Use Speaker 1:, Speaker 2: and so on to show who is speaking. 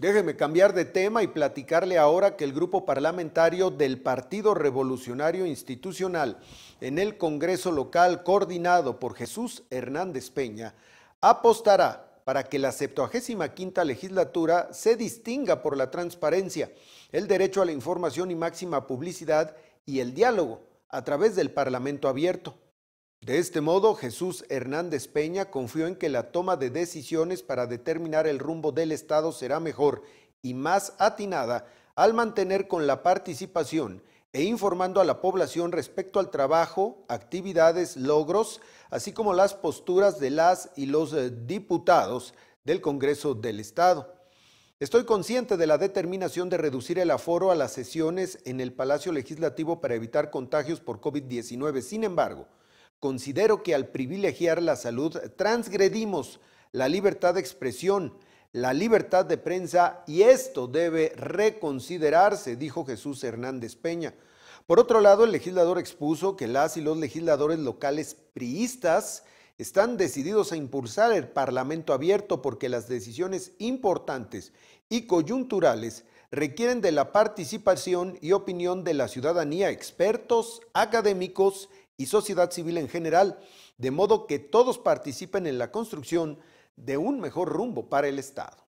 Speaker 1: Déjeme cambiar de tema y platicarle ahora que el grupo parlamentario del Partido Revolucionario Institucional en el Congreso local coordinado por Jesús Hernández Peña apostará para que la 75 legislatura se distinga por la transparencia, el derecho a la información y máxima publicidad y el diálogo a través del Parlamento abierto. De este modo, Jesús Hernández Peña confió en que la toma de decisiones para determinar el rumbo del Estado será mejor y más atinada al mantener con la participación e informando a la población respecto al trabajo, actividades, logros, así como las posturas de las y los eh, diputados del Congreso del Estado. Estoy consciente de la determinación de reducir el aforo a las sesiones en el Palacio Legislativo para evitar contagios por COVID-19. Sin embargo, Considero que al privilegiar la salud transgredimos la libertad de expresión, la libertad de prensa y esto debe reconsiderarse, dijo Jesús Hernández Peña. Por otro lado, el legislador expuso que las y los legisladores locales priistas están decididos a impulsar el Parlamento abierto porque las decisiones importantes y coyunturales requieren de la participación y opinión de la ciudadanía, expertos, académicos y sociedad civil en general, de modo que todos participen en la construcción de un mejor rumbo para el Estado.